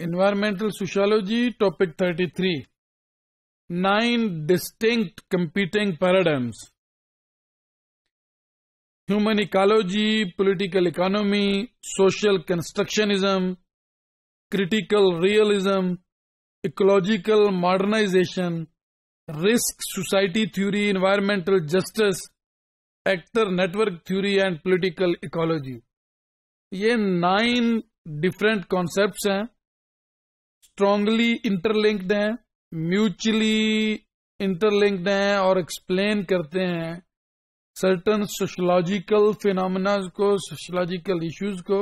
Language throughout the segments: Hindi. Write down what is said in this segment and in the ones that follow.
environmental sociology topic 33 nine distinct competing paradigms human ecology political economy social constructionism critical realism ecological modernization risk society theory environmental justice actor network theory and political ecology ये नाइन डिफरेंट कॉन्सेप्ट्स हैं स्ट्रांगली इंटरलिंक्ड हैं म्यूचुअली इंटरलिंक्ड हैं और एक्सप्लेन करते हैं सर्टन सोशोलॉजिकल फिनमिनाज को सोशोलॉजिकल इश्यूज को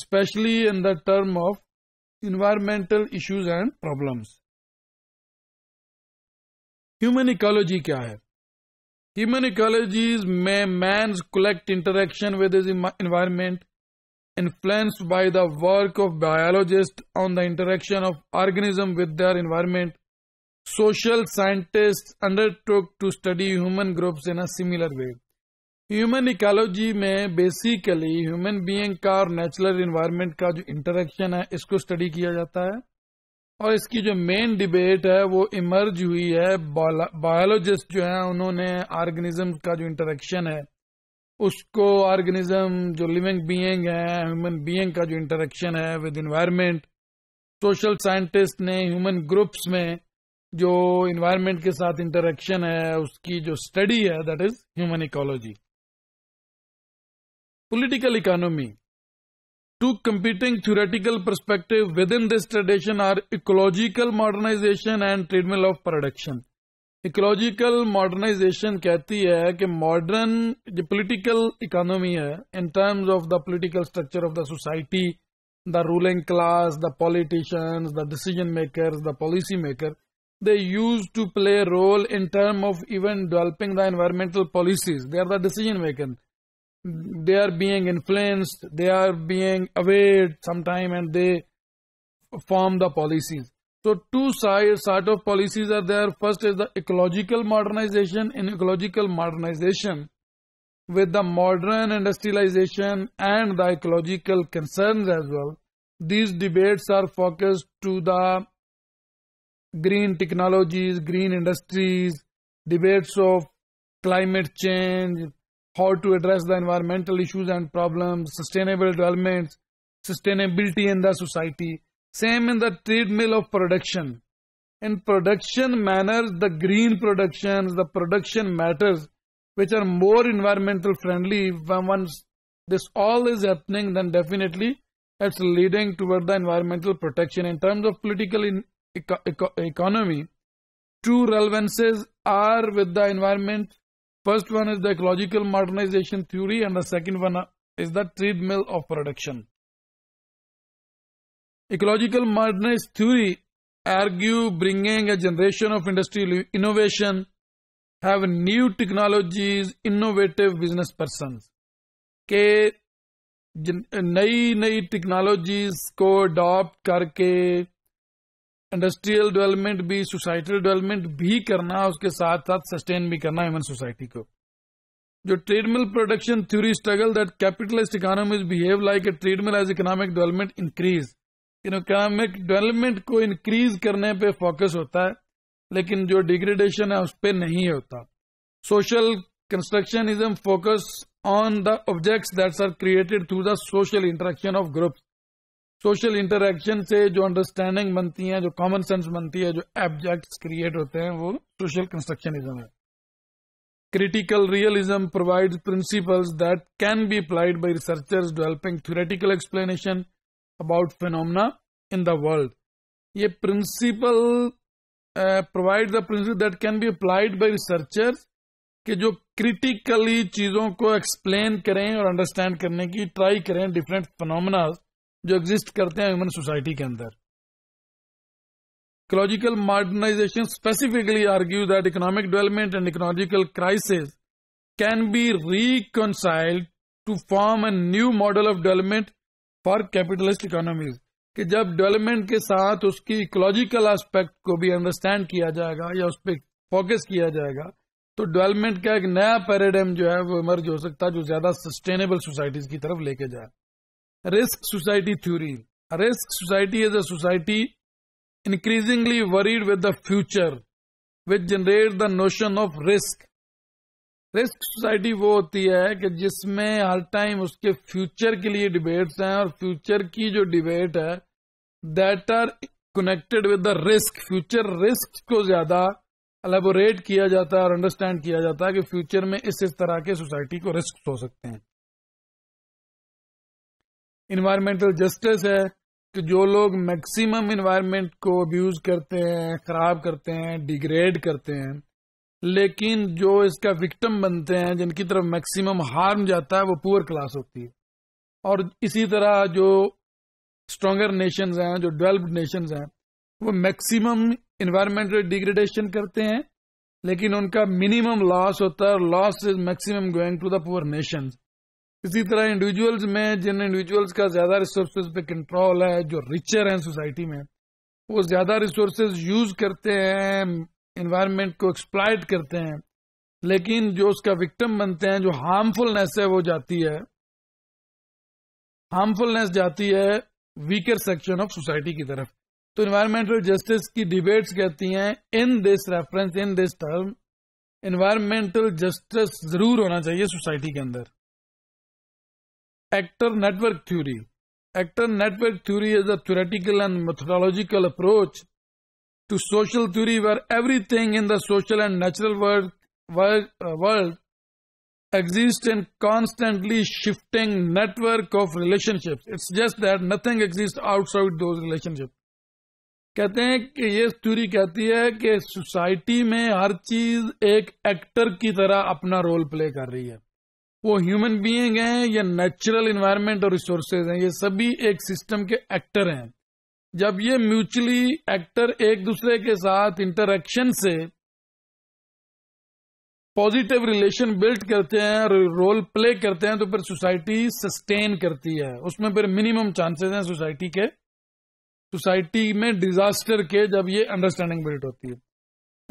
specially in the term of environmental issues and problems human ecology क्या है ह्यूमन इकोलॉजीज में man's collect interaction with his environment influenced by the work of biologists on the interaction of organism with their environment, social scientists undertook to study human groups in a similar way. Human ecology में बेसिकली ह्यूमन बीइंग का और नेचुरल इन्वायरमेंट का जो इंटरेक्शन है इसको स्टडी किया जाता है और इसकी जो मेन डिबेट है वो इमर्ज हुई है बायोलॉजिस्ट जो है उन्होंने ऑर्गेनिज्म का जो इंटरेक्शन है उसको ऑर्गेनिज्म जो लिविंग बीइंग है ह्यूमन बीइंग का जो इंटरेक्शन है विद इन्वायरमेंट सोशल साइंटिस्ट ने ह्यूमन ग्रुप्स में जो इन्वायरमेंट के साथ इंटरेक्शन है उसकी जो स्टडी है that is human ecology political economy two competing theoretical perspective within this tradition are ecological modernization and treadmill of production Ecological modernization कहती है कि political economy, in terms of the political structure of the society, the ruling class, the politicians, the decision makers, the decision makers they used to play a role in terms of even developing the environmental policies. They are the decision makers. They are being influenced. They are being aware sometime and they form the policies. So two side, sort of policies are there. First is the ecological modernization. In ecological modernization, with the modern industrialization and the ecological concerns as well, these debates are focused to the green technologies, green industries, debates of climate change, how to address the environmental issues and problems, sustainable developments, sustainability in the society. Same in the treadmill of production. In production manners, the green productions, the production matters, which are more environmental friendly, once this all is happening, then definitely it's leading toward the environmental protection. In terms of political in, eco, eco, economy, two relevances are with the environment. First one is the ecological modernization theory and the second one uh, is the treadmill of production. Ecological modernist theory argue bringing a generation of industrial innovation have new technologies, innovative business persons के नई नई टेक्नोलॉजीज को अडॉप्ट करके इंडस्ट्रियल डेवलपमेंट भी सोसाइटल डेवलपमेंट भी करना उसके साथ साथ सस्टेन भी करना ह्यूमन सोसाइटी को जो treadmill production theory struggle that capitalist economies behave like a treadmill as economic development increase economic development को इंक्रीज करने पे फोकस होता है लेकिन जो डिग्रेडेशन है उस पर नहीं होता social constructionism focus on the objects that's are created through the social interaction of group social interaction से जो अंडरस्टैंडिंग बनती है जो कॉमन सेंस बनती है जो ऑब्जेक्ट्स क्रिएट होते हैं वो सोशल कंस्ट्रक्शनिज्म है critical realism provide principles that can be applied by researchers developing theoretical explanation about phenomena in the world ये principle provide the principle that can be applied by researcher कि जो क्रिटिकली चीजों को एक्सप्लेन करें और अंडरस्टैंड करने की ट्राई करें डिफरेंट फिनोमिना जो एग्जिस्ट करते हैं ह्यूमन सोसाइटी के अंदर ecological modernisation specifically argue that economic development and ecological crisis can be reconciled to form a new model of development for capitalist economies कि जब डेवलपमेंट के साथ उसकी इकोलॉजिकल एस्पेक्ट को भी अंडरस्टैंड किया जाएगा या उस पर फोकस किया जाएगा तो डेवलपमेंट का एक नया पैराडाइम जो है वो इमर्ज हो सकता है जो ज्यादा सस्टेनेबल सोसाइटीज की तरफ लेके जाए risk society theory risk society is a society increasingly worried with the future which generate the notion of risk risk society वो होती है कि जिसमें हर टाइम उसके फ्यूचर के लिए डिबेट्स हैं और फ्यूचर की जो डिबेट है that are connected with the risk future risk को ज्यादा अलेबोरेट किया जाता है और अंडरस्टैंड किया जाता है कि फ्यूचर में इस इस तरह के सोसाइटी को रिस्क हो सकते हैं इन्वायरमेंटल जस्टिस है कि जो लोग मैक्सिमम इन्वायरमेंट को अब्यूज करते हैं खराब करते हैं डिग्रेड करते हैं लेकिन जो इसका विक्टिम बनते हैं जिनकी तरफ मैक्सिमम हार्म जाता है वो पुअर क्लास होती है और इसी तरह जो स्ट्रॉगर नेशंस हैं जो डेवलप्ड नेशंस हैं वो मैक्सिमम इन्वायरमेंटल डिग्रेडेशन करते हैं लेकिन उनका मिनिमम लॉस होता है और loss is maximum going to the poor nation इसी तरह इंडिविजुअल्स में जिन इंडिविजुअल्स का ज्यादा रिसोर्सेज पे कंट्रोल है जो रिचर हैं सोसाइटी में वो ज्यादा रिसोर्सेज यूज करते हैं इन्वायरमेंट को एक्सप्लाइट करते हैं लेकिन जो उसका विक्टिम बनते हैं जो हार्मफुलनेस है वो जाती है हार्मफुलनेस जाती है वीकर सेक्शन ऑफ सोसाइटी की तरफ तो इन्वायरमेंटल जस्टिस की डिबेट्स कहती हैं in this reference in this term environmental justice जरूर होना चाहिए सोसाइटी के अंदर actor network theory actor network theory is a theoretical and methodological approach to social theory where everything in the social and natural world, world, uh, world exists in constantly shifting network of relationships. It's just that nothing exists outside those relationships. कहते हैं कि ये थ्यूरी कहती है कि सोसाइटी में हर चीज एक एक्टर की तरह अपना रोल प्ले कर रही है वो ह्यूमन बीइंग हैं या नेचुरल इन्वायरमेंट और रिसोर्सेज हैं ये सभी एक सिस्टम के एक्टर हैं जब ये म्यूचुअली एक्टर एक दूसरे के साथ इंटरक्शन से पॉजिटिव रिलेशन बिल्ड करते हैं रोल प्ले करते हैं तो फिर सोसाइटी सस्टेन करती है उसमें फिर मिनिमम चांसेस हैं सोसाइटी के सोसाइटी में डिजास्टर के जब ये अंडरस्टैंडिंग बिल्ड होती है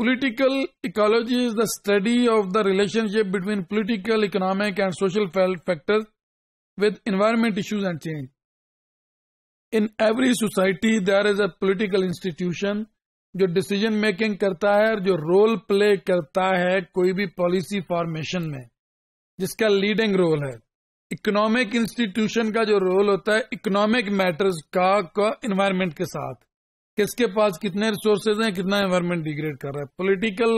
political ecology is the study of the relationship between political economic and social factors with environment issues and change in every society there is a political institution जो डिसीजन मेकिंग करता है और जो रोल प्ले करता है कोई भी पॉलिसी फॉर्मेशन में जिसका लीडिंग रोल है इकोनॉमिक इंस्टीट्यूशन का जो रोल होता है इकोनॉमिक मैटर्स का इन्वायरमेंट के साथ किसके पास कितने रिसोर्सेज हैं कितना इन्वायरमेंट डिग्रेड कर रहा है पॉलिटिकल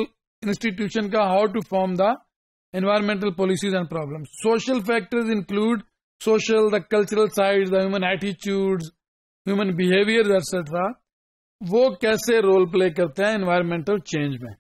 इंस्टीट्यूशन का how to form the environmental policies and problem social factors include social the cultural side the human attitudes human behaviour etcetera वो कैसे रोल प्ले करते हैं एनवायरमेंटल चेंज में